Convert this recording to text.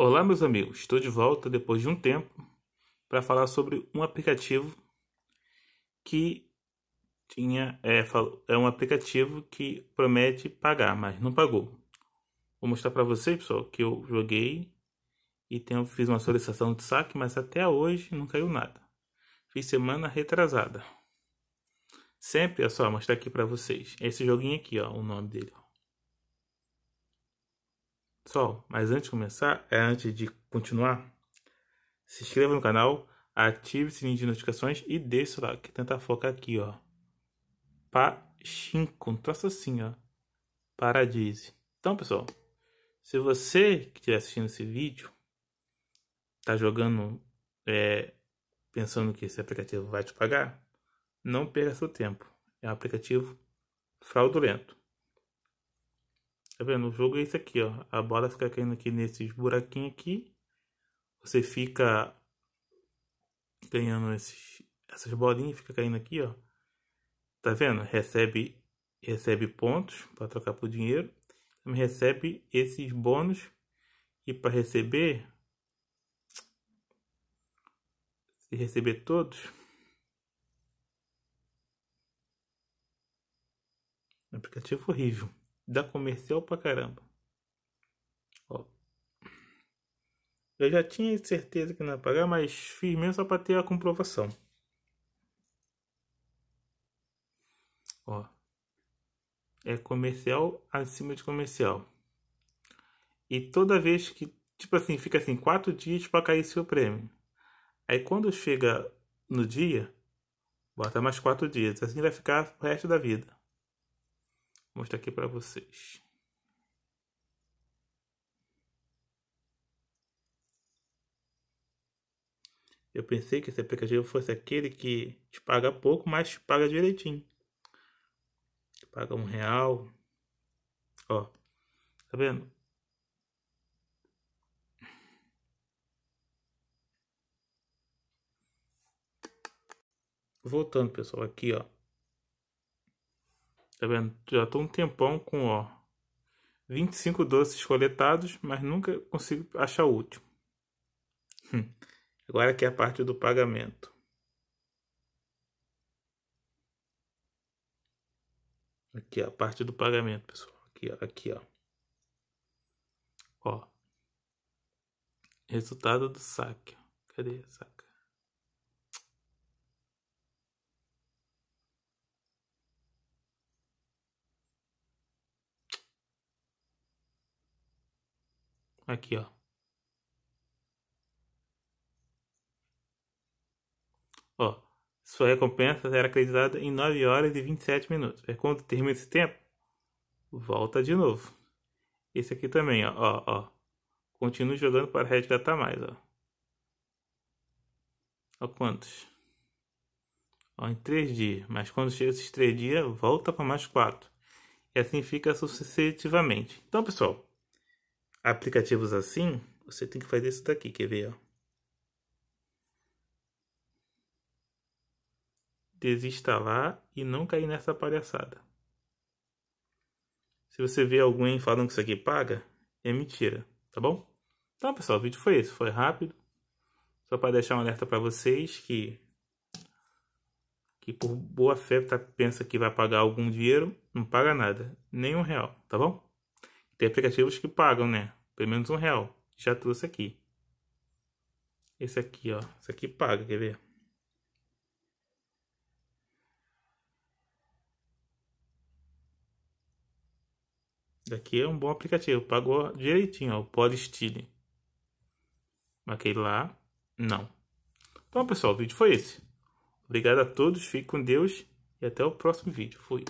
Olá, meus amigos. Estou de volta depois de um tempo para falar sobre um aplicativo que tinha é, é um aplicativo que promete pagar, mas não pagou. Vou mostrar para vocês, pessoal, que eu joguei e tenho, fiz uma solicitação de saque, mas até hoje não caiu nada. Fiz semana retrasada. Sempre, é só mostrar aqui para vocês. Esse joguinho aqui, ó, o nome dele. Ó pessoal, mas antes de começar, é antes de continuar, se inscreva no canal, ative o sininho de notificações e deixe lá like. Tentar focar aqui, ó. Pachinko, um troço assim, ó. Paradise. Então, pessoal, se você que estiver assistindo esse vídeo tá jogando, é, pensando que esse aplicativo vai te pagar, não perca seu tempo. É um aplicativo fraudulento. Tá vendo? O jogo é isso aqui, ó. A bola fica caindo aqui nesses buraquinhos aqui. Você fica ganhando esses, essas bolinhas, fica caindo aqui, ó. Tá vendo? Recebe, recebe pontos para trocar por dinheiro. Também recebe esses bônus. E para receber... Se receber todos... É aplicativo horrível. Dá comercial pra caramba. Ó. Eu já tinha certeza que não ia pagar, mas fiz mesmo só pra ter a comprovação. Ó. É comercial acima de comercial. E toda vez que, tipo assim, fica assim, quatro dias para cair seu prêmio. Aí quando chega no dia, bota mais quatro dias. Assim vai ficar o resto da vida. Vou mostrar aqui para vocês. Eu pensei que esse aplicativo fosse aquele que te paga pouco, mas te paga direitinho. Te paga um real. Ó, tá vendo? Voltando, pessoal, aqui, ó. Tá vendo? Já tô um tempão com, ó, 25 doces coletados, mas nunca consigo achar o último. Hum. Agora que é a parte do pagamento. Aqui, ó, a parte do pagamento, pessoal. Aqui, ó. Aqui, ó. ó. Resultado do saque. Cadê o saque? Aqui, ó. Ó, sua recompensa será acreditada em 9 horas e 27 minutos. É quando termina esse tempo, volta de novo. Esse aqui também, ó, ó, ó. Continue jogando para resgatar mais, ó. Ó quantos? Ó, em 3 dias. Mas quando chega esses 3 dias, volta para mais 4. E assim fica sucessivamente. Então, pessoal, aplicativos assim, você tem que fazer isso daqui, quer ver, ó. Desinstalar e não cair nessa palhaçada. Se você vê alguém falando que isso aqui paga, é mentira, tá bom? Então, pessoal, o vídeo foi esse, foi rápido. Só para deixar um alerta para vocês que que por boa fé tá, pensa que vai pagar algum dinheiro, não paga nada, nem um real, tá bom? Tem aplicativos que pagam, né? Pelo menos um real. Já trouxe aqui. Esse aqui, ó. Esse aqui paga, quer ver? Daqui é um bom aplicativo. Pagou direitinho, ó. O Podstile. Aquele lá, não. Então, pessoal, o vídeo foi esse. Obrigado a todos. Fique com Deus. E até o próximo vídeo. Fui.